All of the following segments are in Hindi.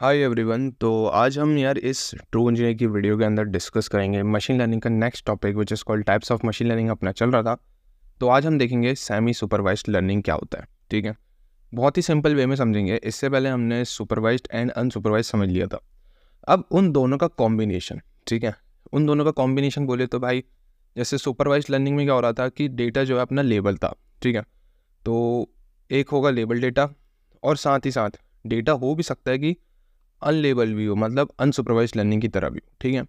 हाय एवरीवन तो आज हम यार इस ट्रू इंजीनियर की वीडियो के अंदर डिस्कस करेंगे मशीन लर्निंग का next topic which is called types of machine learning अपना चल रहा था तो आज हम देखेंगे सेमी सुपरवाइज लर्निंग क्या होता है ठीक है बहुत ही सिंपल वे में समझेंगे इससे पहले हमने सुपरवाइज एंड अनसुपरवाइज समझ लिया था अब उन दोनों का कॉम्बिनेशन ठीक है उन दोनों का कॉम्बिनेशन बोले तो भाई जैसे सुपरवाइज लर्निंग में क्या हो रहा था कि डेटा जो है अपना लेबल था ठीक है तो एक होगा लेबल डेटा और साथ ही साथ डेटा हो भी सकता है कि अनलेबल भी हो मतलब अनसुपरवाइज लर्निंग की तरह भी हो ठीक है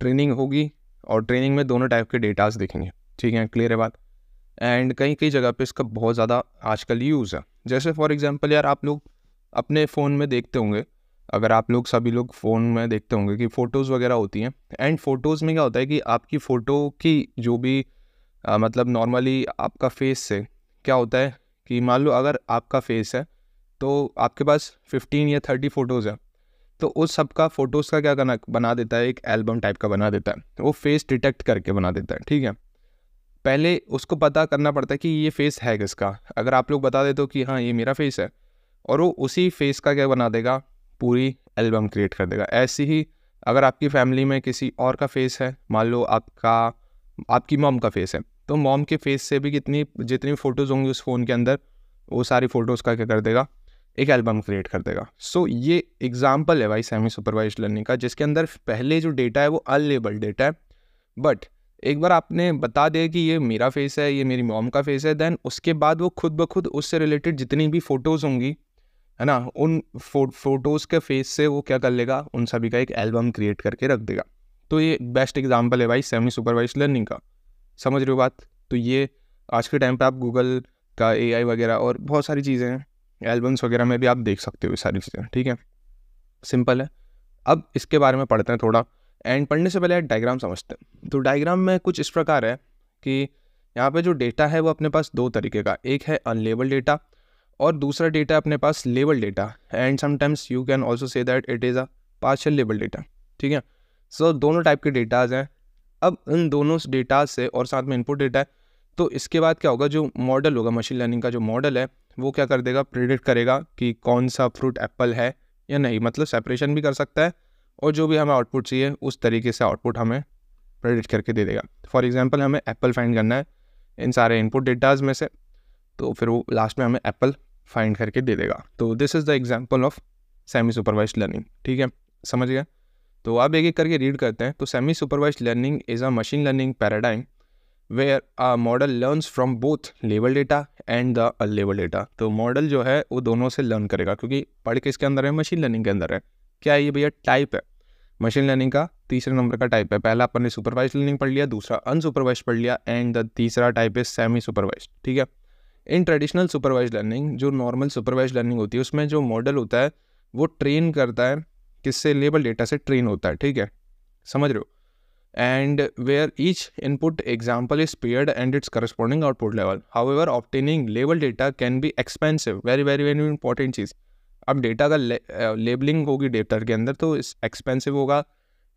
ट्रेनिंग होगी और ट्रेनिंग में दोनों टाइप के डेटाज देखेंगे ठीक है क्लियर है बात एंड कई कई जगह पे इसका बहुत ज़्यादा आजकल यूज़ है जैसे फॉर एग्जांपल यार आप लोग अपने फ़ोन में देखते होंगे अगर आप लोग सभी लोग फ़ोन में देखते होंगे कि फ़ोटोज़ वगैरह होती हैं एंड फ़ोटोज़ में क्या होता है कि आपकी फ़ोटो की जो भी आ, मतलब नॉर्मली आपका फेस से क्या होता है कि मान लो अगर आपका फेस है तो आपके पास फिफ्टीन या थर्टी फ़ोटोज़ हैं तो उस सब का फ़ोटोज़ का क्या करना बना देता है एक एल्बम टाइप का बना देता है वो फेस डिटेक्ट करके बना देता है ठीक है पहले उसको पता करना पड़ता है कि ये फेस है किसका अगर आप लोग बता देते हो कि हाँ ये मेरा फेस है और वो उसी फेस का क्या बना देगा पूरी एल्बम क्रिएट कर देगा ऐसे ही अगर आपकी फैमिली में किसी और का फेस है मान लो आपका आपकी मॉम का फेस है तो मॉम के फेस से भी कितनी जितनी फ़ोटोज़ होंगी उस फ़ोन के अंदर वो सारी फ़ोटोज़ का क्या कर देगा एक एल्बम क्रिएट कर देगा सो so, ये एग्जाम्पल है भाई सेमी सुपरवाइज लर्निंग का जिसके अंदर पहले जो डेटा है वो अनलेबल्ड डेटा है बट एक बार आपने बता दिया कि ये मेरा फेस है ये मेरी मॉम का फेस है देन उसके बाद वो खुद ब खुद उससे रिलेटेड जितनी भी फ़ोटोज़ होंगी है ना उन फो, फोटोज़ के फेस से वो क्या कर लेगा उन सभी का एक एल्बम क्रिएट करके रख देगा तो ये बेस्ट एग्जाम्पल है भाई सेमी सुपरवाइज लर्निंग का समझ रहे हो बात तो ये आज के टाइम पर आप गूगल का ए वगैरह और बहुत सारी चीज़ें हैं एल्बम्स वगैरह में भी आप देख सकते हो सारी चीज़ें ठीक है सिंपल है अब इसके बारे में पढ़ते हैं थोड़ा एंड पढ़ने से पहले डायग्राम समझते हैं तो डायग्राम में कुछ इस प्रकार है कि यहाँ पे जो डेटा है वो अपने पास दो तरीके का एक है अनलेबल डेटा और दूसरा डेटा अपने पास label data and sometimes you can also say that it is a partial label data ठीक है सो so, दोनों टाइप के डेटाज हैं अब इन दोनों डेटाज से और साथ में इनपुट डेटा है तो इसके बाद क्या होगा जो मॉडल होगा मशीन लर्निंग का जो मॉडल है वो क्या कर देगा प्रिडिक्ट करेगा कि कौन सा फ्रूट एप्पल है या नहीं मतलब सेपरेशन भी कर सकता है और जो भी हमें आउटपुट चाहिए उस तरीके से आउटपुट हमें प्रेडिक्ट करके दे देगा फॉर एग्जाम्पल हमें एप्पल फाइंड करना है इन सारे इनपुट डेटाज में से तो फिर वो लास्ट में हमें एप्पल फाइंड करके दे देगा तो this is the example of semi supervise learning ठीक है समझ गया तो आप एक एक करके रीड करते हैं तो semi supervise learning is a machine learning paradigm where a model learns from both level data and the unlabel data तो मॉडल जो है वो दोनों से लर्न करेगा क्योंकि पढ़ के इसके अंदर है मशीन लर्निंग के अंदर है क्या ये भैया टाइप है मशीन लर्निंग का तीसरे नंबर का टाइप है पहला अपन ने सुपरवाइज लर्निंग पढ़ लिया दूसरा अनसुपरवाइज पढ़ लिया एंड द तीसरा टाइप है सेमी सुपरवाइज ठीक है इन ट्रेडिशनल सुपरवाइज लर्निंग जो नॉर्मल सुपरवाइज लर्निंग होती है उसमें जो मॉडल होता है वो ट्रेन करता है किससे लेबल डेटा से ट्रेन होता है ठीक है समझ रहे हो and where each input example is paired and its corresponding output level. However, obtaining label data can be expensive. Very very very important चीज़ अब डेटा का लेबलिंग uh, होगी डेटा के अंदर तो एक्सपेंसिव होगा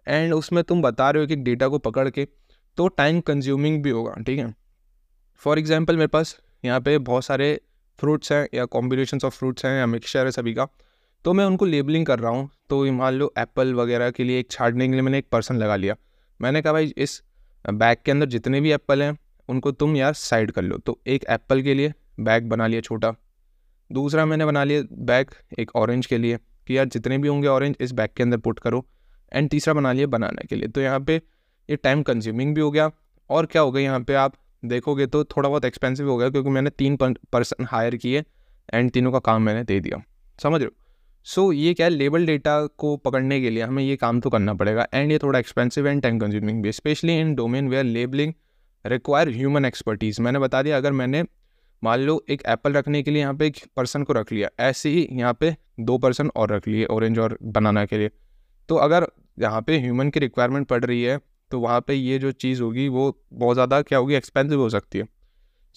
एंड उसमें तुम बता रहे हो कि डेटा को पकड़ के तो टाइम कंज्यूमिंग भी होगा ठीक है फॉर एग्जाम्पल मेरे पास यहाँ पे बहुत सारे फ्रूट्स हैं या कॉम्बिनेशन ऑफ फ्रूट्स हैं या मिक्सचर है सभी का तो मैं उनको लेबलिंग कर रहा हूँ तो मान लो एप्पल वगैरह के लिए एक छाटने के लिए मैंने एक पर्सन लगा लिया मैंने कहा भाई इस बैग के अंदर जितने भी एप्पल हैं उनको तुम यार साइड कर लो तो एक एप्पल के लिए बैग बना लिया छोटा दूसरा मैंने बना लिया बैग एक ऑरेंज के लिए कि यार जितने भी होंगे ऑरेंज इस बैग के अंदर पुट करो एंड तीसरा बना लिया बनाने के लिए तो यहाँ पे ये टाइम कंज्यूमिंग भी हो गया और क्या हो गया यहाँ पे आप देखोगे तो थोड़ा बहुत एक्सपेंसिव हो गया क्योंकि मैंने तीन पर्सन हायर किए एंड तीनों का काम मैंने दे दिया समझ रहे हो सो so, ये क्या है लेबल डेटा को पकड़ने के लिए हमें ये काम तो करना पड़ेगा एंड ये थोड़ा एक्सपेंसिव एंड टाइम कंज्यूमिंग भी specially in domain where labeling require human expertise मैंने बता दिया अगर मैंने मान लो एक एप्पल रखने के लिए यहाँ पे एक पर्सन को रख लिया ऐसे ही यहाँ पे दो पर्सन और रख लिए ऑरेंज और बनाना के लिए तो अगर यहाँ पे ह्यूमन की रिक्वायरमेंट पड़ रही है तो वहाँ पे ये जो चीज़ होगी वो बहुत ज़्यादा क्या होगी एक्सपेंसिव हो सकती है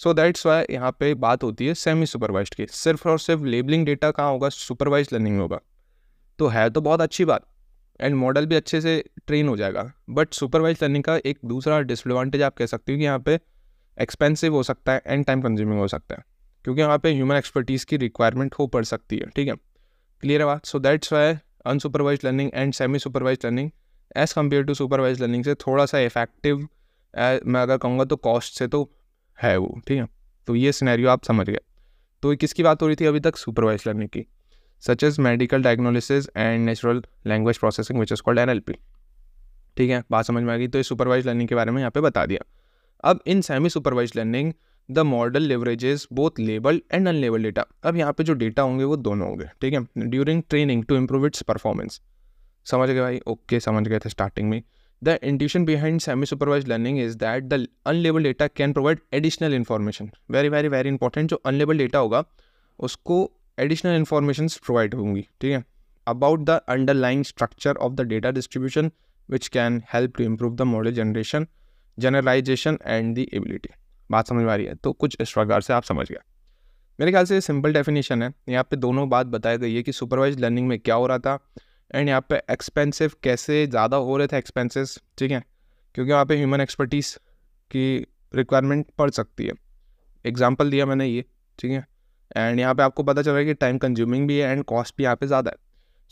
सो दैट्स वाई यहाँ पे बात होती है सेमी सुपरवाइज की सिर्फ और सिर्फ लेबलिंग डेटा कहाँ होगा सुपरवाइज लर्निंग होगा तो है तो बहुत अच्छी बात एंड मॉडल भी अच्छे से ट्रेन हो जाएगा बट सुपरवाइज लर्निंग का एक दूसरा डिसएडवांटेज आप कह सकते हो कि यहाँ पे एक्सपेंसिव हो सकता है एंड टाइम कंज्यूमिंग हो सकता है क्योंकि यहाँ पे ह्यूमन एक्सपर्टीज़ की रिक्वायरमेंट हो पड़ सकती है ठीक है क्लियर है बात so that's why unsupervise learning and semi supervise learning as compare to supervise learning से थोड़ा सा इफेक्टिव मैं अगर कहूँगा तो कॉस्ट से तो है वो ठीक है तो ये सिनेरियो आप समझ गए तो किसकी बात हो रही थी अभी तक सुपरवाइज लर्निंग की such as medical diagnosis and natural language processing which is called an ठीक है बात समझ में आ गई तो ये सुपरवाइज लर्निंग के बारे में यहाँ पे बता दिया अब in semi supervise learning the model leverages both label and unlabeled data अब यहाँ पे जो डेटा होंगे वो दोनों होंगे ठीक है during training to improve its performance समझ गए भाई ओके समझ गए थे स्टार्टिंग में the intuition behind semi supervise learning is that the unlabel data can provide additional information very very very important जो अनलेबल डेटा होगा उसको एडिशनल इन्फॉर्मेशन प्रोवाइड होंगी ठीक है about the underlying structure of the data distribution which can help to improve the model generation generalization and the ability बात समझ में आ रही है तो कुछ इस प्रकार से आप समझ गया मेरे ख्याल से सिंपल डेफिनेशन है यहाँ पे दोनों बात बताई गई है कि सुपरवाइज लर्निंग में क्या हो रहा था एंड यहाँ पे एक्सपेंसिव कैसे ज़्यादा हो रहे थे एक्सपेंसेस ठीक है क्योंकि वहाँ पे ह्यूमन एक्सपर्टीज़ की रिक्वायरमेंट पड़ सकती है एग्जाम्पल दिया मैंने ये ठीक है एंड यहाँ पे आपको पता चल रहा है कि टाइम कंज्यूमिंग भी है एंड कॉस्ट भी यहाँ पे ज़्यादा है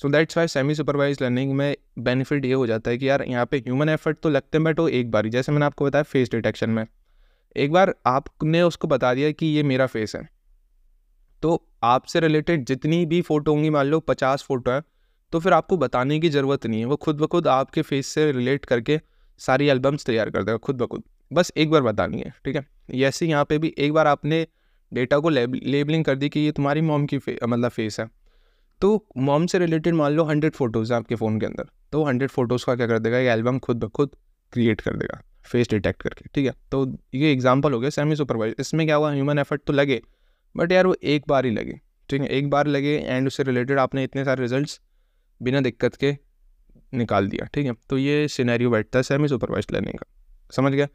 so that's why semi supervise learning में बेनिफिट ये हो जाता है कि यार यहाँ पे ह्यूमन एफर्ट तो लगते बट वो एक बार जैसे मैंने आपको बताया फेस डिटेक्शन में एक बार आपने उसको बता दिया कि ये मेरा फेस है तो आपसे रिलेटेड जितनी भी फ़ोटो होंगी मान लो पचास फ़ोटो हैं तो फिर आपको बताने की ज़रूरत नहीं है वो खुद ब खुद आपके फेस से रिलेट करके सारी एल्बम्स तैयार कर देगा खुद ब खुद बस एक बार बतानी है ठीक है ऐसे यहाँ पे भी एक बार आपने डेटा को लेब, लेबलिंग कर दी कि ये तुम्हारी मॉम की फे, मतलब फेस है तो मॉम से रिलेटेड मान लो हंड्रेड फ़ोटोज़ हैं आपके फ़ोन के अंदर तो हंड्रेड फ़ोटोज़ का क्या कर देगा ये एल्बम खुद ब खुद क्रिएट कर देगा फेस डिटेक्ट करके ठीक है तो ये एग्जाम्पल हो गया सेमी सुपरवाइज इसमें क्या हुआ ह्यूमन एफर्ट तो लगे बट यार वो एक बार ही लगे ठीक है एक बार लगे एंड उससे रिलेटेड आपने इतने सारे रिजल्ट्स बिना दिक्कत के निकाल दिया ठीक है तो ये सिनेरियो बैठता है सेमी सुपरवाइज लर्निंग का समझ गया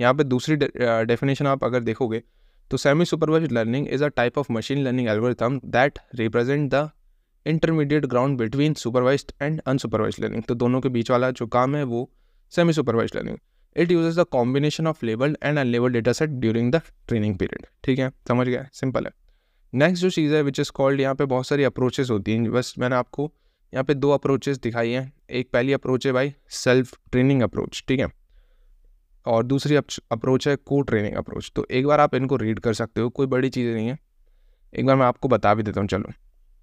यहाँ पे दूसरी डेफिनेशन आप अगर देखोगे तो semi supervise learning is a type of machine learning algorithm that represent the intermediate ground between supervise and unsupervise learning तो दोनों के बीच वाला जो काम है वो semi supervise learning it uses the combination of labeled and unlabel data set during the training period ठीक है समझ गया सिंपल है नेक्स्ट जो चीज़ है विच इज़ कॉल्ड यहाँ पे बहुत सारी अप्रोचेस होती हैं बस मैंने आपको यहाँ पे दो अप्रोचेस दिखाई हैं एक पहली अप्रोच है भाई सेल्फ ट्रेनिंग अप्रोच ठीक है और दूसरी अप्रोच है को ट्रेनिंग अप्रोच तो एक बार आप इनको रीड कर सकते हो कोई बड़ी चीज़ नहीं है एक बार मैं आपको बता भी देता हूँ चलो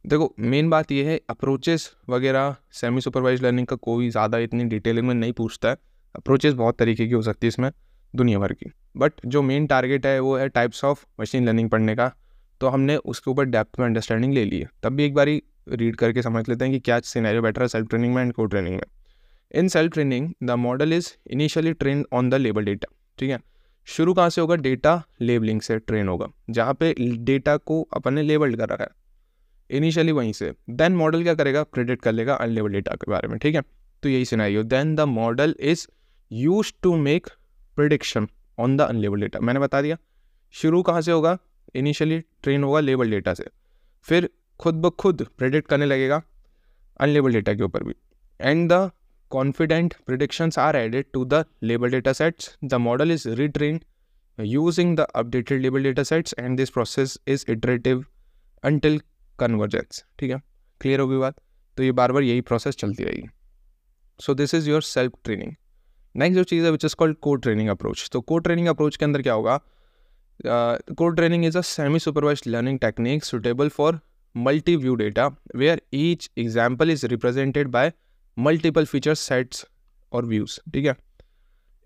देखो मेन बात यह है अप्रोचेस वगैरह सेमी सुपरवाइज लर्निंग का कोई ज़्यादा इतनी डिटेलिंग में नहीं पूछता है अप्रोचेस बहुत तरीके की हो सकती है इसमें दुनिया भर की बट जो मेन टारगेट है वो है टाइप्स ऑफ मशीन लर्निंग पढ़ने का तो हमने उसके ऊपर डेप्थ में अंडरस्टैंडिंग ले ली है तब भी एक बारी रीड करके समझ लेते हैं कि क्या सिनेरियो बेटर है सेल्फ ट्रेनिंग में एंड को ट्रेनिंग में in self training the model is initially train on the label data ठीक है शुरू कहाँ से होगा डेटा लेबलिंग से ट्रेन होगा जहाँ पे डेटा को अपन ने लेबल्ड कर रखा है इनिशियली वहीं से देन मॉडल क्या करेगा प्रिडिक्ट कर लेगा अनलेबल डेटा के बारे में ठीक है तो यही scenario then the model is use to make prediction on the unlabel data मैंने बता दिया शुरू कहाँ से होगा इनिशियली ट्रेन होगा लेबल डेटा से फिर खुद ब खुद प्रेडिक्ट करने लगेगा अनलेबल डेटा के ऊपर भी and the confident predictions are added to the label data sets the model is retrain using the updated label data sets and this process is iterative until convergence ठीक है क्लियर होगी बात तो ये बार बार यही प्रोसेस चलती रहेगी so this is your self training next जो चीज़ है which is called co training approach तो को ट्रेनिंग अप्रोच के अंदर क्या होगा co training is a semi supervise learning technique suitable for multi view data where each example is represented by multiple feature sets और व्यूज ठीक है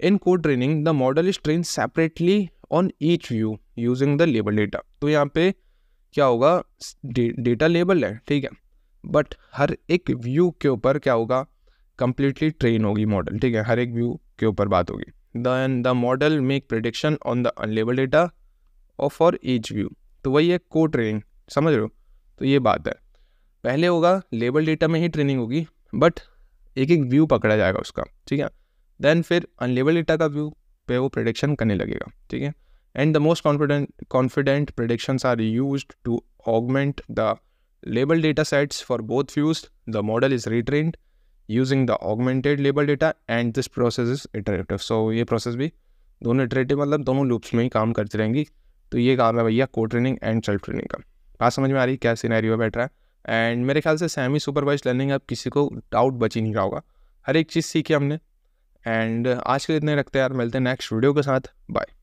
in co training the model is train separately on each view using the label data तो यहाँ पे क्या होगा डेटा लेबल है ठीक है बट हर एक व्यू के ऊपर क्या होगा कंप्लीटली ट्रेन होगी मॉडल ठीक है हर एक व्यू के ऊपर बात होगी then the model make prediction on the unlabel data और फॉर ईच व्यू तो वही है को ट्रेनिंग समझ रहे हो तो ये बात है पहले होगा लेबल डेटा में ही ट्रेनिंग होगी बट एक एक व्यू पकड़ा जाएगा उसका ठीक है देन फिर अनलेबल डेटा का व्यू पे वो प्रडिक्शन करने लगेगा ठीक है and the most confident confident predictions are use to augment the label data sets for both views the model is retrain using the augmented label data and this process is iterative so ये प्रोसेस भी दोनों इटरेटिव मतलब दोनों लूप्स में ही काम करती रहेंगी तो ये काम है भैया को ट्रेनिंग एंड सेल्फ ट्रेनिंग का बात समझ में आ रही है क्या सीनारी बैठ रहा है एंड मेरे ख्याल से सेमी सुपरवाइज लर्निंग अब किसी को डाउट बच ही नहीं रहा होगा हर एक चीज़ सीखी हमने एंड आज के लिए इतने रखते हैं यार मिलते हैं नेक्स्ट वीडियो के साथ बाय